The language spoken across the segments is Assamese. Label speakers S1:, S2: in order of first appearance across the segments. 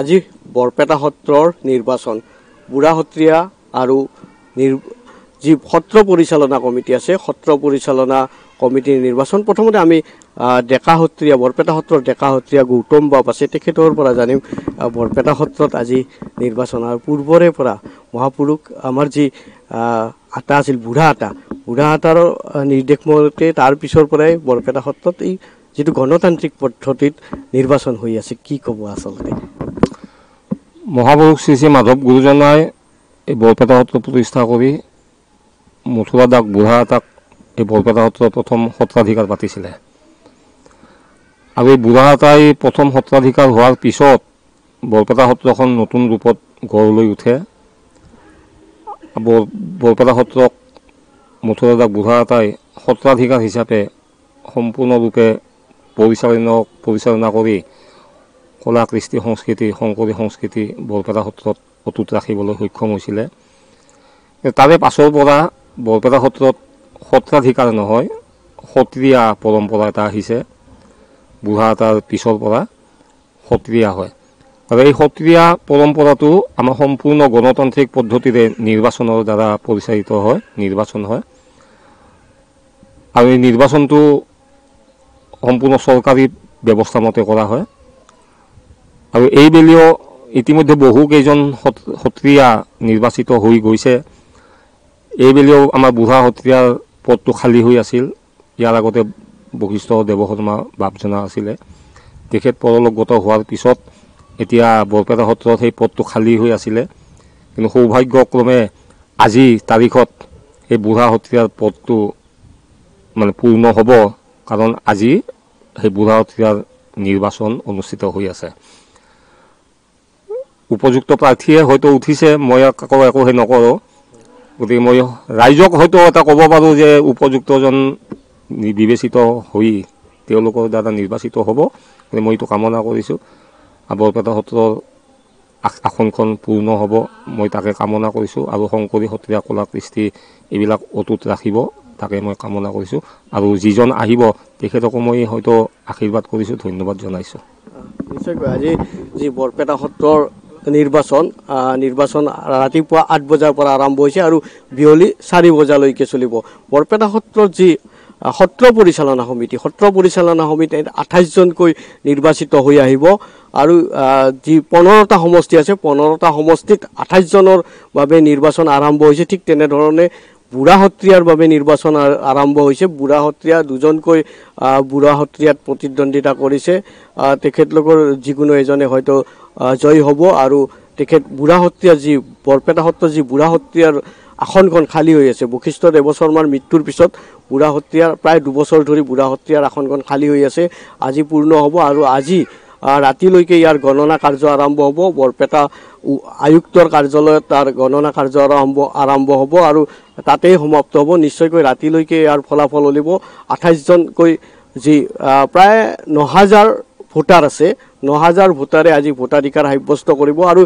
S1: আজি বৰপেটা সত্ৰৰ নিৰ্বাচন বুঢ়া সত্ৰীয়া আৰু যি সত্ৰ পৰিচালনা কমিটি আছে সত্ৰ পৰিচালনা কমিটিৰ নিৰ্বাচন প্ৰথমতে আমি ডেকা সত্ৰীয়া বৰপেটা সত্ৰৰ ডেকা সত্ৰীয়া গৌতম বাপ আছে তেখেতৰ পৰা জানিম বৰপেটা সত্ৰত আজি নিৰ্বাচন আৰু পূৰ্বৰে পৰা মহাপুৰুষ আমাৰ যি আটা আছিল বুঢ়া আটা বুঢ়া আটাৰ নিৰ্দেশ মতে তাৰ পিছৰ পৰাই বৰপেটা সত্ৰত এই যিটো গণতান্ত্ৰিক পদ্ধতিত নিৰ্বাচন হৈ আছে কি ক'ব আচলতে
S2: মহাপুৰুষ শ্ৰী শ্ৰী মাধৱ গুৰুজনাই এই বৰপেটা সত্ৰ প্ৰতিষ্ঠা কৰি মথুৰা দাস বুঢ়া এটাক এই বৰপেটা সত্ৰৰ প্ৰথম সত্ৰাধিকাৰ পাতিছিলে আৰু এই বুঢ়া এটাই প্ৰথম সত্ৰাধিকাৰ হোৱাৰ পিছত বৰপেটা সত্ৰখন নতুন ৰূপত গঢ় লৈ উঠে বৰপেটা সত্ৰক মথুৰা দাস বুঢ়া এটাই সত্ৰাধিকাৰ হিচাপে সম্পূৰ্ণৰূপে পৰিচালনা পৰিচালনা কৰি কলা কৃষ্টি সংস্কৃতি শংকৰী সংস্কৃতি বৰপেটা সত্ৰত অটুট ৰাখিবলৈ সক্ষম হৈছিলে তাৰে পাছৰ পৰা বৰপেটা সত্ৰত সত্ৰাধিকাৰ নহয় সত্ৰীয়া পৰম্পৰা এটা আহিছে বুঢ়া এটাৰ পিছৰ পৰা সত্ৰীয়া হয় আৰু এই সত্ৰীয়া পৰম্পৰাটো আমাৰ সম্পূৰ্ণ গণতান্ত্ৰিক পদ্ধতিৰে নিৰ্বাচনৰ দ্বাৰা পৰিচালিত হয় নিৰ্বাচন হয় আৰু এই নিৰ্বাচনটো সম্পূৰ্ণ চৰকাৰী ব্যৱস্থা মতে কৰা হয় আৰু এইবেলিও ইতিমধ্যে বহুকেইজন সত্ৰীয়া নিৰ্বাচিত হৈ গৈছে এইবেলিও আমাৰ বুঢ়া সত্ৰীয়াৰ পদটো খালী হৈ আছিল ইয়াৰ আগতে বশিষ্ঠ দেৱশৰ্মা জনা আছিলে তেখেত পৰলগত হোৱাৰ পিছত এতিয়া বৰপেটা সত্ৰত সেই পদটো খালী হৈ আছিলে কিন্তু সৌভাগ্যক্ৰমে আজি তাৰিখত সেই বুঢ়া সত্ৰীয়াৰ পদটো মানে পূৰ্ণ হ'ব কাৰণ আজি সেই বুঢ়া সত্ৰীয়াৰ নিৰ্বাচন অনুষ্ঠিত হৈ আছে উপযুক্ত প্ৰাৰ্থীয়ে হয়তো উঠিছে মই আকৌ একো সেই নকৰোঁ গতিকে মই ৰাইজক হয়তো এটা ক'ব পাৰোঁ যে উপযুক্তজন বিবেচিত হৈ তেওঁলোকৰ দ্বাৰা নিৰ্বাচিত হ'ব গতিকে মই এইটো কামনা কৰিছোঁ আৰু বৰপেটা সত্ৰৰ আসনখন পূৰ্ণ হ'ব মই তাকে কামনা কৰিছোঁ আৰু শংকৰী সত্ৰীয়া কলা কৃষ্টি এইবিলাক অটুট ৰাখিব তাকে মই কামনা কৰিছোঁ আৰু যিজন আহিব তেখেতকো মই হয়তো আশীৰ্বাদ কৰিছোঁ ধন্যবাদ জনাইছোঁ
S1: নিশ্চয়কৈ আজি যি বৰপেটা সত্ৰৰ নিৰ্বাচন নিৰ্বাচন ৰাতিপুৱা আঠ বজাৰ পৰা আৰম্ভ হৈছে আৰু বিয়লি চাৰি বজালৈকে চলিব বৰপেটা সত্ৰত যি সত্ৰ পৰিচালনা সমিতি সত্ৰ পৰিচালনা সমিতি আঠাইছজনকৈ নিৰ্বাচিত হৈ আহিব আৰু যি পোন্ধৰটা সমষ্টি আছে পোন্ধৰটা সমষ্টিত আঠাইছজনৰ বাবে নিৰ্বাচন আৰম্ভ হৈছে ঠিক তেনেধৰণে বুঢ়া সত্ৰীয়াৰ বাবে নিৰ্বাচন আৰম্ভ হৈছে বুঢ়া সত্ৰীয়া দুজনকৈ বুঢ়া সত্ৰীয়াত প্ৰতিদ্বন্দ্বিতা কৰিছে তেখেতলোকৰ যিকোনো এজনে হয়তো জয়ী হ'ব আৰু তেখেত বুঢ়াসত্ৰীয়া যি বৰপেটা সত্ৰ যি বুঢ়াসত্ৰীয়াৰ আসনখন খালী হৈ আছে বশিষ্ঠ দেৱশৰ্মাৰ মৃত্যুৰ পিছত বুঢ়া বুঢ়াসত্ৰীয়াৰ প্ৰায় দুবছৰ ধৰি বুঢ়াসত্ৰীয়াৰ আসনখন খালী হৈ আছে আজি পূৰ্ণ হ'ব আৰু আজি ৰাতিলৈকে ইয়াৰ গণনা কাৰ্য আৰম্ভ হ'ব বৰপেটা আয়ুক্তৰ কাৰ্যালয়ত তাৰ গণনা কাৰ্য আৰম্ভ আৰম্ভ হ'ব আৰু তাতেই সমাপ্ত হ'ব নিশ্চয়কৈ ৰাতিলৈকে ইয়াৰ ফলাফল উলিব আঠাইছজনকৈ যি প্ৰায় নহাজাৰ ভোটাৰ আছে ন হাজাৰ ভোটাৰে আজি ভোটাধিকাৰ সাব্যস্ত কৰিব আৰু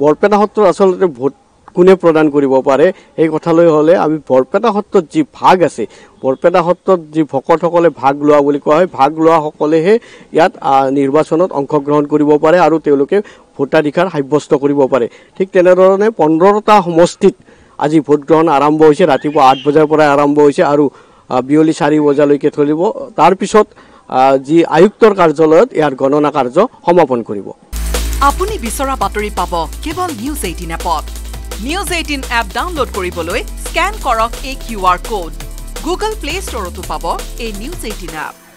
S1: বৰপেটা সত্ৰত আচলতে ভোট কোনে প্ৰদান কৰিব পাৰে সেই কথালৈ হ'লে আমি বৰপেটা সত্ৰত যি ভাগ আছে বৰপেটা সত্ৰত যি ভকতসকলে ভাগ লোৱা বুলি কোৱা হয় ভাগ লোৱাসকলেহে ইয়াত নিৰ্বাচনত অংশগ্ৰহণ কৰিব পাৰে আৰু তেওঁলোকে ভোটাধিকাৰ সাব্যস্ত কৰিব পাৰে ঠিক তেনেধৰণে পোন্ধৰটা সমষ্টিত আজি ভোটগ্ৰহণ আৰম্ভ হৈছে ৰাতিপুৱা আঠ বজাৰ পৰাই আৰম্ভ হৈছে আৰু বিয়লি চাৰি বজালৈকে চলিব তাৰপিছত যি আয়ুক্তৰ কাৰ্যালয়ত ইয়াৰ গণনা কাৰ্য সমাপন কৰিব আপুনি বিচৰা বাতৰি পাব কেৱল নিউজ এইটিন এপত নিউজ এইটিন এপ ডাউনলোড কৰিবলৈ স্কেন কৰক এই Q R code Google Play ষ্টৰতো পাব এই নিউজ এইটিন এপ